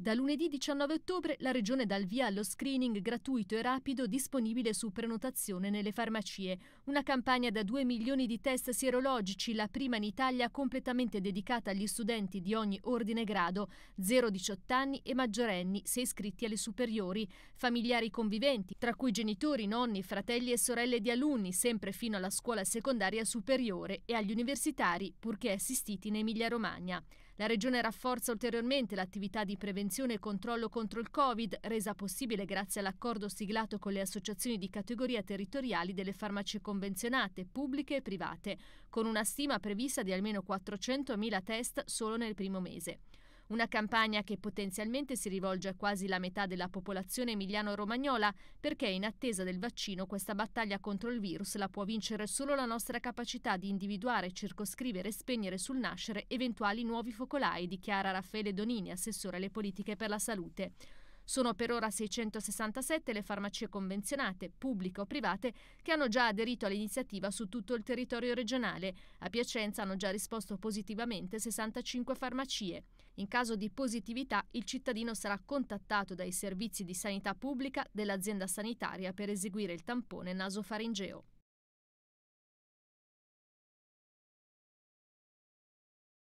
Da lunedì 19 ottobre la Regione dà il via allo screening gratuito e rapido disponibile su prenotazione nelle farmacie. Una campagna da 2 milioni di test sierologici, la prima in Italia completamente dedicata agli studenti di ogni ordine e grado, 0-18 anni e maggiorenni se iscritti alle superiori, familiari conviventi, tra cui genitori, nonni, fratelli e sorelle di alunni, sempre fino alla scuola secondaria superiore e agli universitari, purché assistiti in Emilia-Romagna. La Regione rafforza ulteriormente l'attività di prevenzione prevenzione e controllo contro il Covid, resa possibile grazie all'accordo siglato con le associazioni di categoria territoriali delle farmacie convenzionate, pubbliche e private, con una stima prevista di almeno 400.000 test solo nel primo mese. Una campagna che potenzialmente si rivolge a quasi la metà della popolazione emiliano-romagnola perché in attesa del vaccino questa battaglia contro il virus la può vincere solo la nostra capacità di individuare, circoscrivere e spegnere sul nascere eventuali nuovi focolai, dichiara Raffaele Donini, assessore alle politiche per la salute. Sono per ora 667 le farmacie convenzionate, pubbliche o private, che hanno già aderito all'iniziativa su tutto il territorio regionale. A Piacenza hanno già risposto positivamente 65 farmacie. In caso di positività, il cittadino sarà contattato dai servizi di sanità pubblica dell'azienda sanitaria per eseguire il tampone nasofaringeo.